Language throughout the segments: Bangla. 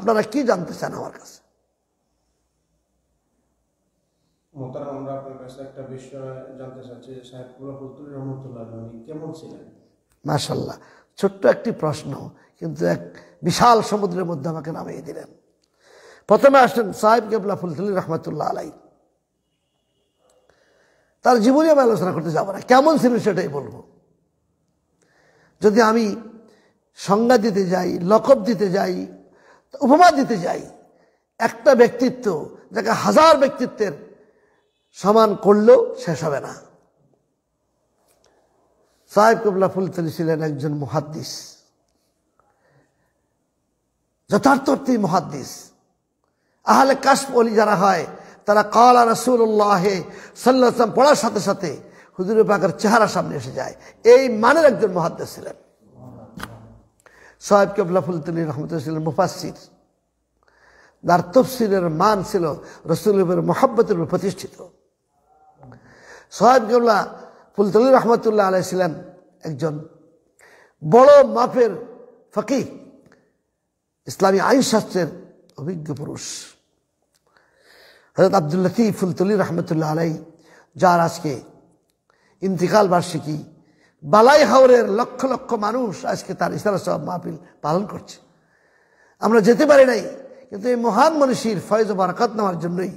আপনারা কি জানতে চান আমার কাছে আমরা আপনার মাশাল্লাহ ছোট্ট একটি প্রশ্ন কিন্তু এক বিশাল সমুদ্রের মধ্যে আমাকে নামিয়ে দিলেন প্রথমে আসলেন সাহেব কেবলা ফুলতুলি রহমতুল্লাহ আলাই তার জীবনে আমি আলোচনা করতে যাব না কেমন ছিল সেটাই বলবো যদি আমি সংজ্ঞা দিতে যাই লকব দিতে যাই উপমা দিতে যাই একটা ব্যক্তিত্ব যাকে হাজার ব্যক্তিত্বের সমান করলেও শেষ হবে না সাহেব কবলা ফুলতলি ছিলেন একজন মহাদ্দিস যথার্থী মহাদ্দিস আহলে কাশপলি যারা হয় তারা কালা রসুল্লাহ সাল্লা পড়ার সাথে সাথে হুজুর পাকের চেহারা সামনে এসে যায় এই মানের একজন মহাদ্দেশ ছিলেন সোহেব কেবলাফুলতলি রহমতুল্লাহ ছিলেন মুফাসির তার তফসিলের মান ছিল রসুলের মোহাব্বতের উপর প্রতিষ্ঠিত সোহেব কেবলা ফুলতলি রহমতুল্লাহ আলাই ছিলেন একজন বড় মাপের ফকি ইসলামী আইনশাস্ত্রের অভিজ্ঞ পুরুষ হজরত আবদুল ফুলতলি রহমতুল্লাহ আলাই যার আজকে ইন্তিকাল বার্ষিকী বালাই হাওরের লক্ষ লক্ষ মানুষ আজকে তার ইসলাম সব মাহফিল পালন করছে আমরা যেতে পারি নাই কিন্তু এই মহান মনীষীর ফয়েজ বারাকাত নেওয়ার জন্যই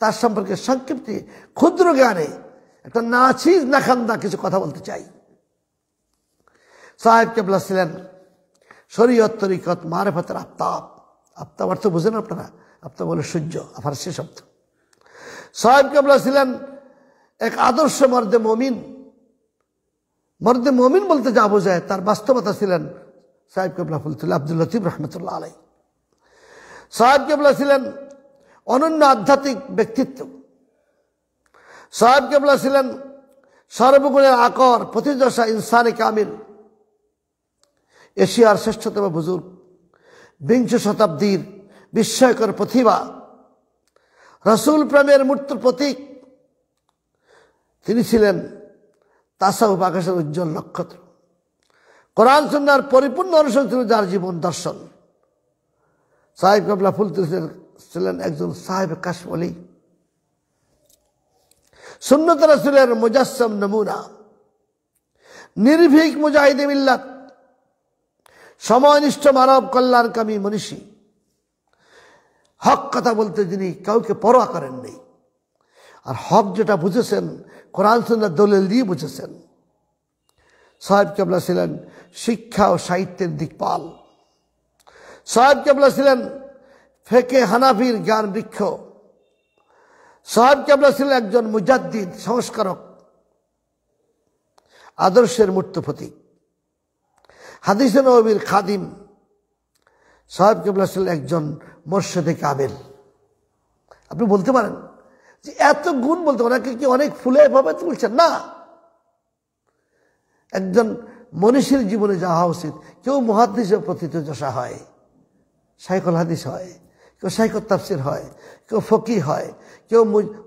তার সম্পর্কে সংক্ষিপ্তে ক্ষুদ্র জ্ঞানে একটা নাচিজ নাখান্দা কিছু কথা বলতে চাই সাহেব কেবলা ছিলেন শরীয়ত তরিকত মারেফাতের আফতাব আফতাব অর্থ বুঝেন আপনারা আফতাব বলে সূর্য আফার সে শব্দ সাহেব কেবলা ছিলেন এক আদর্শ মর্দে মমিন মরদে মমিন বলতে যা বোঝায় তার বাস্তবতা ছিলেন সাহেব কেবলা ফুলতুল্লাহ আব্দুল লতিফ রহমতুল্লাহ আলাই সাহেব কেবলা ছিলেন অনন্য আধ্যাত্মিক ব্যক্তিত্ব সাহেব কেবলা ছিলেন সর্বগুণের আকর প্রতিদশা ইনসানে কামিল এশিয়ার শ্রেষ্ঠতম বুজুর্গ বিংশ শতাব্দীর বিস্ময়কর প্রতিভা রসুল প্রেমের মূর্ত প্রতীক তিনি ছিলেন তাসাউফ আকাশের উজ্জ্বল নক্ষত্র কোরআন সুন্দর পরিপূর্ণ অনুসরণ ছিল যার জীবন দর্শন সাহেব কাবলা ফুলতুসেন ছিলেন একজন সাহেব কাশমলি সুন্নত রাসুলের মুজাসম নমুনা নির্ভীক মুজাহিদ মিল্লাত সময়নিষ্ঠ মানব কল্যাণকামী মনীষী হক কথা বলতে যিনি কাউকে পরোয়া করেন নেই আর হক যেটা বুঝেছেন কোরআন সুন্দর দলিল দিয়ে বুঝেছেন সাহেব কেবলা ছিলেন শিক্ষা ও সাহিত্যের দিকপাল সাহেব কেবলা ছিলেন ফেকে হানাফির জ্ঞান বৃক্ষ সাহেব কেবলা ছিলেন একজন মুজাদ্দিদ সংস্কারক আদর্শের মূর্ত প্রতীক হাদিসে নবীর খাদিম সাহেব কেবলা ছিলেন একজন মোর্শেদে কাবেল আপনি বলতে পারেন যে এত গুণ বলতে ওনাকে কি অনেক ফুলে এভাবে তুলছেন না একজন মনীষীর জীবনে যাওয়া উচিত কেউ মহাদিসে প্রথিত দশা হয় সাইকল হাদিস হয় কেউ সাইকল তাফসির হয় কেউ ফকি হয় কেউ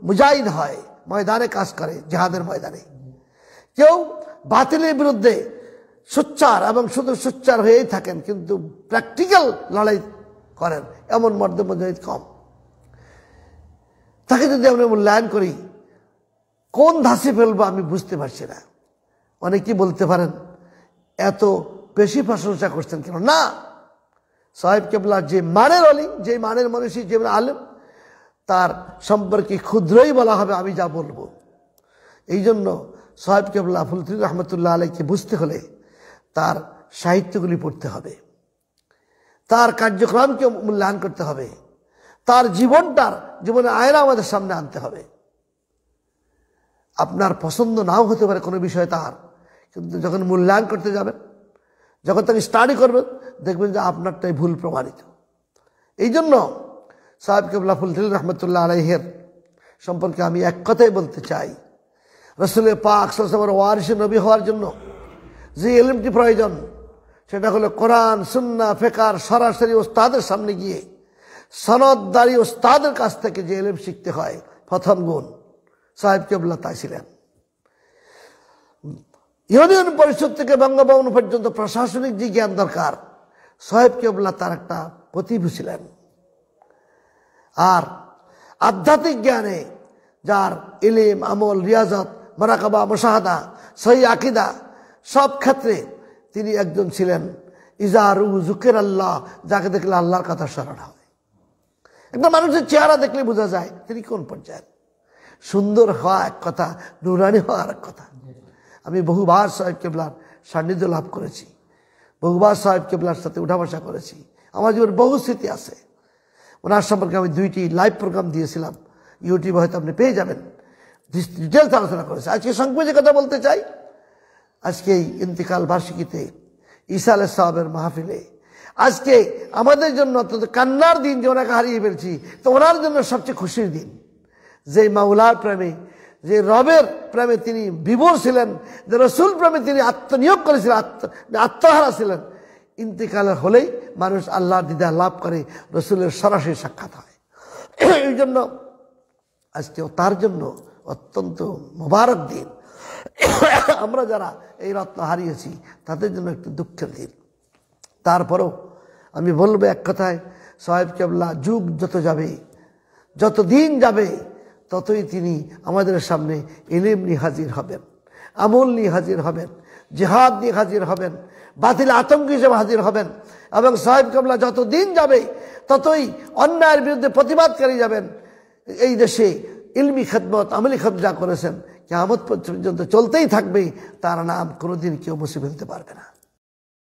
মুজাহিদ হয় ময়দানে কাজ করে জেহাদের ময়দানে কেউ বাতিলের বিরুদ্ধে সোচ্চার এবং শুধু সোচ্চার হয়েই থাকেন কিন্তু প্র্যাকটিক্যাল লড়াই করেন এমন মর্দ মজাহিদ কম তাকে যদি আমরা মূল্যায়ন করি কোন ধাসে ফেলবো আমি বুঝতে পারছি না অনেকেই বলতে পারেন এত বেশি প্রশংসা করছেন কেন না সাহেব কেবলা যে মানের অলি যে মানের মানুষই যে আলেম তার সম্পর্কে ক্ষুদ্রই বলা হবে আমি যা বলবো এই জন্য সাহেব কেবলা ফুলতুল রহমতুল্লাহ আলীকে বুঝতে হলে তার সাহিত্যগুলি পড়তে হবে তার কার্যক্রমকে মূল্যায়ন করতে হবে তার জীবনটার জীবনে আয়না আমাদের সামনে আনতে হবে আপনার পছন্দ নাও হতে পারে কোনো বিষয় তার কিন্তু যখন মূল্যায়ন করতে যাবেন যখন তাকে স্টাডি করবেন দেখবেন যে আপনারটাই ভুল প্রমাণিত এই জন্য সাহেব কেবলা ফুলতুল রহমতুল্লাহ আলাইহের সম্পর্কে আমি এক কথাই বলতে চাই রসুলের পাক সালামের ওয়ারিসে নবী হওয়ার জন্য যে এলিমটি প্রয়োজন সেটা হলো কোরআন সুন্না ফেকার সরাসরি ওস্তাদের সামনে গিয়ে সনদদারি ওস্তাদের কাছ থেকে যে এলেম শিখতে হয় প্রথম গুণ সাহেব কেবলা তাই ছিলেন ইউনিয়ন পরিষদ থেকে বঙ্গভবন পর্যন্ত প্রশাসনিক যে জ্ঞান দরকার সাহেব কেবলা তার একটা প্রতিভু ছিলেন আর আধ্যাত্মিক জ্ঞানে যার ইলিম আমল রিয়াজত মারাকাবা মোশাহাদা সহি আকিদা সব ক্ষেত্রে তিনি একজন ছিলেন ইজারু জুকের আল্লাহ যাকে দেখলে আল্লাহর কথা স্মরণ হয় একটা মানুষের চেহারা দেখলে বোঝা যায় তিনি কোন পর্যায়ে সুন্দর হওয়া এক কথা নুরানি হওয়া আর এক কথা আমি বহুবার সাহেব কেবলার সান্নিধ্য লাভ করেছি বহুবার সাহেব কেবলার সাথে উঠাবসা করেছি আমার জীবনে বহু স্মৃতি আছে ওনার সম্পর্কে আমি দুইটি লাইভ প্রোগ্রাম দিয়েছিলাম ইউটিউবে হয়তো আপনি পেয়ে যাবেন ডিটেলস আলোচনা করেছে আজকে সংকোচে কথা বলতে চাই আজকে এই ইন্তিকাল বার্ষিকীতে ঈসা আলাহ সাহাবের মাহফিলে আজকে আমাদের জন্য অত্যন্ত কান্নার দিন যে ওনাকে হারিয়ে ফেলছি তো ওনার জন্য সবচেয়ে খুশির দিন যে মাওলার প্রেমে যে রবের প্রেমে তিনি বিবর ছিলেন যে রসুল প্রেমে তিনি আত্মনিয়োগ করেছিলেন আত্ম আত্মহারা ছিলেন ইন্তেকাল হলেই মানুষ আল্লাহ দিদা লাভ করে রসুলের সরাসরি সাক্ষাৎ হয় এই জন্য আজকে তার জন্য অত্যন্ত মোবারক দিন আমরা যারা এই রত্ন হারিয়েছি তাদের জন্য একটু দুঃখের দিন তারপরও আমি বলবো এক কথায় সাহেব কেবলা যুগ যত যাবে যত দিন যাবে ততই তিনি আমাদের সামনে এলেম নিয়ে হাজির হবেন আমল নিয়ে হাজির হবেন জেহাদ নিয়ে হাজির হবেন বাতিল আতঙ্ক হিসেবে হাজির হবেন এবং সাহেব কেবলা যত দিন যাবে ততই অন্যায়ের বিরুদ্ধে প্রতিবাদকারী যাবেন এই দেশে ইলমি খেদমত আমলি খেদ যা করেছেন কেমত পর্যন্ত চলতেই থাকবে তার নাম কোনোদিন কেউ মুছে ফেলতে পারবে না